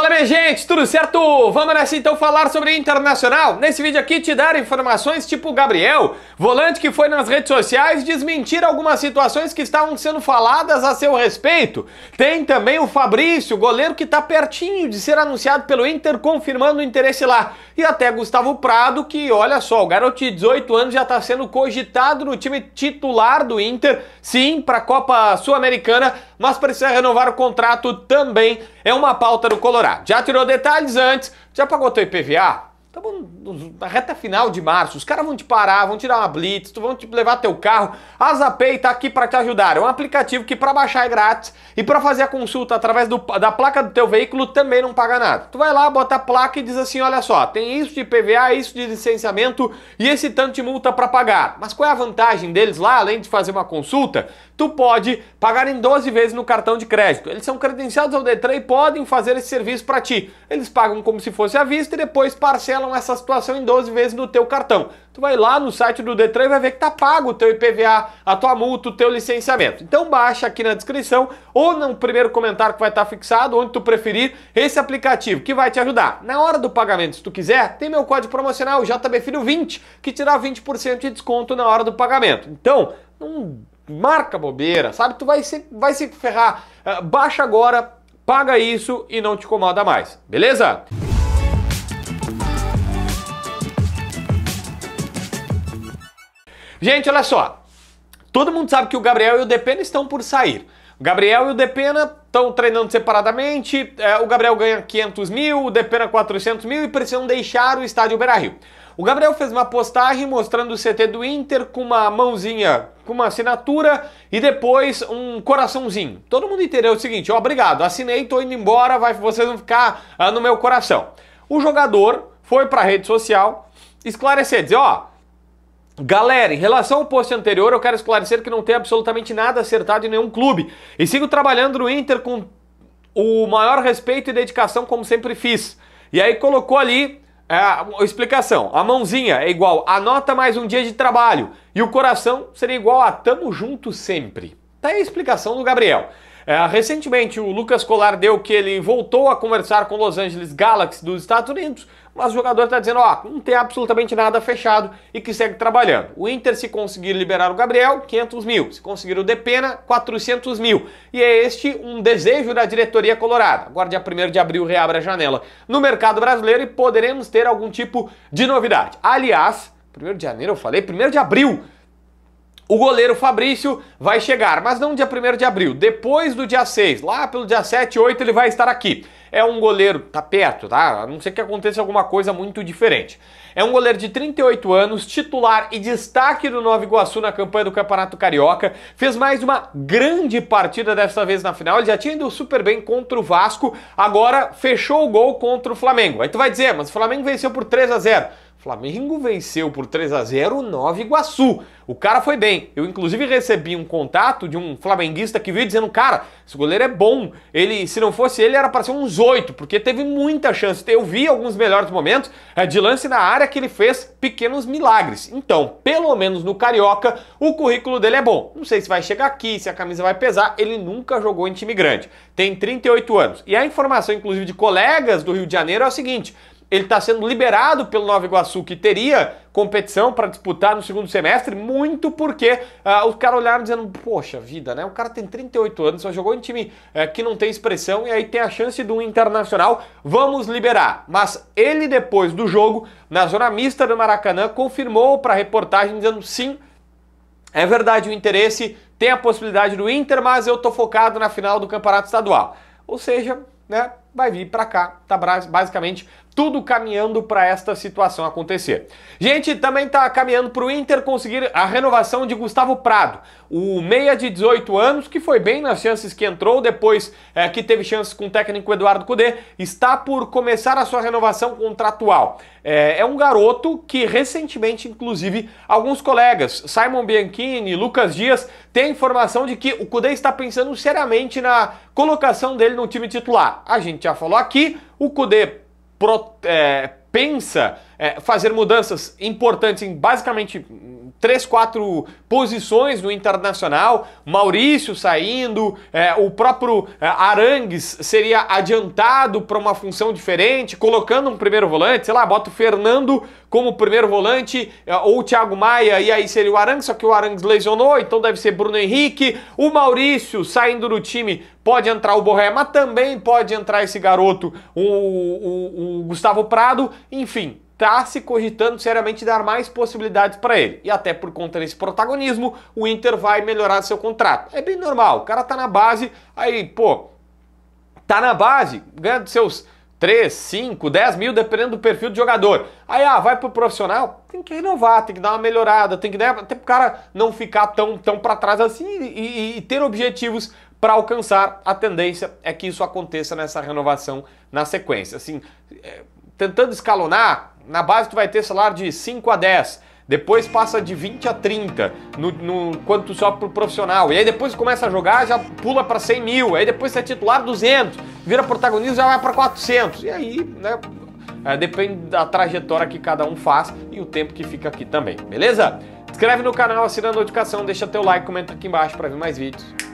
Fala minha gente, tudo certo? Vamos nessa então falar sobre internacional. Nesse vídeo aqui te dar informações tipo Gabriel, volante que foi nas redes sociais desmentir algumas situações que estavam sendo faladas a seu respeito. Tem também o Fabrício, goleiro que está pertinho de ser anunciado pelo Inter, confirmando o interesse lá. E até Gustavo Prado, que olha só, o garoto de 18 anos já está sendo cogitado no time titular do Inter, sim, para a Copa Sul-Americana, mas precisa renovar o contrato também é uma pauta do Colorado. Já tirou detalhes antes, já pagou teu IPVA? Estamos na reta final de março. Os caras vão te parar, vão tirar uma blitz, vão te levar teu carro. A Zapay está aqui para te ajudar. É um aplicativo que para baixar é grátis e para fazer a consulta através do, da placa do teu veículo também não paga nada. Tu vai lá, bota a placa e diz assim, olha só, tem isso de PVA, isso de licenciamento e esse tanto de multa para pagar. Mas qual é a vantagem deles lá, além de fazer uma consulta? Tu pode pagar em 12 vezes no cartão de crédito. Eles são credenciados ao Detran e podem fazer esse serviço para ti. Eles pagam como se fosse à vista e depois parcelam pagaram essa situação em 12 vezes no teu cartão. Tu vai lá no site do Detran e vai ver que tá pago o teu IPVA, a tua multa, o teu licenciamento. Então baixa aqui na descrição ou no primeiro comentário que vai estar tá fixado, onde tu preferir, esse aplicativo que vai te ajudar. Na hora do pagamento, se tu quiser, tem meu código promocional JBFilho20 que te dá 20% de desconto na hora do pagamento. Então, não marca bobeira, sabe? Tu vai se, vai se ferrar. Ah, baixa agora, paga isso e não te incomoda mais, beleza? Gente, olha só. Todo mundo sabe que o Gabriel e o Depena estão por sair. O Gabriel e o Depena estão treinando separadamente. É, o Gabriel ganha 500 mil, o Depena 400 mil e precisam deixar o estádio Beira Rio. O Gabriel fez uma postagem mostrando o CT do Inter com uma mãozinha, com uma assinatura e depois um coraçãozinho. Todo mundo entendeu o seguinte: ó, obrigado, assinei, tô indo embora, vai, vocês vão ficar ah, no meu coração. O jogador foi para a rede social esclarecer, dizer: ó, Galera, em relação ao post anterior, eu quero esclarecer que não tem absolutamente nada acertado em nenhum clube. E sigo trabalhando no Inter com o maior respeito e dedicação, como sempre fiz. E aí colocou ali é, a explicação. A mãozinha é igual a nota mais um dia de trabalho. E o coração seria igual a tamo junto sempre. Tá aí a explicação do Gabriel. É, recentemente, o Lucas Colar deu que ele voltou a conversar com o Los Angeles Galaxy dos Estados Unidos, mas o jogador está dizendo, ó, não tem absolutamente nada fechado e que segue trabalhando. O Inter, se conseguir liberar o Gabriel, 500 mil. Se conseguir o Depena, 400 mil. E é este um desejo da diretoria colorada. Agora, dia 1 de abril, reabre a janela no mercado brasileiro e poderemos ter algum tipo de novidade. Aliás, 1 de janeiro eu falei, 1 de abril o goleiro Fabrício vai chegar, mas não dia 1 de abril, depois do dia 6, lá pelo dia 7, 8 ele vai estar aqui. É um goleiro, tá perto, tá? A não ser que aconteça alguma coisa muito diferente. É um goleiro de 38 anos, titular e destaque do Nova Iguaçu na campanha do Campeonato Carioca. Fez mais uma grande partida dessa vez na final, ele já tinha ido super bem contra o Vasco, agora fechou o gol contra o Flamengo. Aí tu vai dizer, ah, mas o Flamengo venceu por 3 a 0 Flamengo venceu por 3 a 0 o Nova Iguaçu. O cara foi bem. Eu inclusive recebi um contato de um flamenguista que veio dizendo: "Cara, esse goleiro é bom. Ele, se não fosse ele, era para ser uns oito, porque teve muita chance. Eu vi alguns melhores momentos é, de lance na área que ele fez pequenos milagres. Então, pelo menos no carioca, o currículo dele é bom. Não sei se vai chegar aqui, se a camisa vai pesar. Ele nunca jogou em time grande. Tem 38 anos. E a informação inclusive de colegas do Rio de Janeiro é o seguinte: ele está sendo liberado pelo Nova Iguaçu, que teria competição para disputar no segundo semestre, muito porque ah, os caras olharam dizendo, poxa vida, né? O cara tem 38 anos, só jogou em time eh, que não tem expressão e aí tem a chance de um internacional, vamos liberar. Mas ele, depois do jogo, na zona mista do Maracanã, confirmou para a reportagem dizendo sim. É verdade o interesse, tem a possibilidade do Inter, mas eu tô focado na final do Campeonato Estadual. Ou seja, né, vai vir para cá, tá basicamente tudo caminhando para esta situação acontecer. Gente, também está caminhando para o Inter conseguir a renovação de Gustavo Prado, o meia de 18 anos, que foi bem nas chances que entrou, depois é, que teve chances com o técnico Eduardo Cudê, está por começar a sua renovação contratual. É, é um garoto que recentemente, inclusive, alguns colegas, Simon Bianchini, Lucas Dias, têm a informação de que o Cudê está pensando seriamente na colocação dele no time titular. A gente já falou aqui, o Cudê pro, é, pensa é, fazer mudanças importantes em basicamente três, quatro posições no Internacional, Maurício saindo, é, o próprio é, Arangues seria adiantado para uma função diferente, colocando um primeiro volante, sei lá, bota o Fernando como primeiro volante, é, ou o Thiago Maia, e aí seria o Arangues, só que o Arangues lesionou, então deve ser Bruno Henrique, o Maurício saindo do time, pode entrar o Borré, mas também pode entrar esse garoto, o, o, o Gustavo Prado, enfim, tá se cogitando seriamente dar mais possibilidades para ele. E até por conta desse protagonismo, o Inter vai melhorar seu contrato. É bem normal, o cara tá na base, aí, pô, tá na base, ganha seus 3, 5, 10 mil, dependendo do perfil do jogador. Aí, ah, vai pro profissional, tem que renovar, tem que dar uma melhorada, tem que dar né, até pro cara não ficar tão, tão para trás assim e, e, e ter objetivos para alcançar. A tendência é que isso aconteça nessa renovação na sequência. Assim, é, tentando escalonar, na base tu vai ter salário de 5 a 10, depois passa de 20 a 30, no, no, quando tu pro profissional. E aí depois começa a jogar, já pula para 100 mil, aí depois tu é titular 200, vira protagonista, já vai para 400. E aí, né, é, depende da trajetória que cada um faz e o tempo que fica aqui também, beleza? Inscreve no canal, assina a notificação, deixa teu like, comenta aqui embaixo para ver mais vídeos.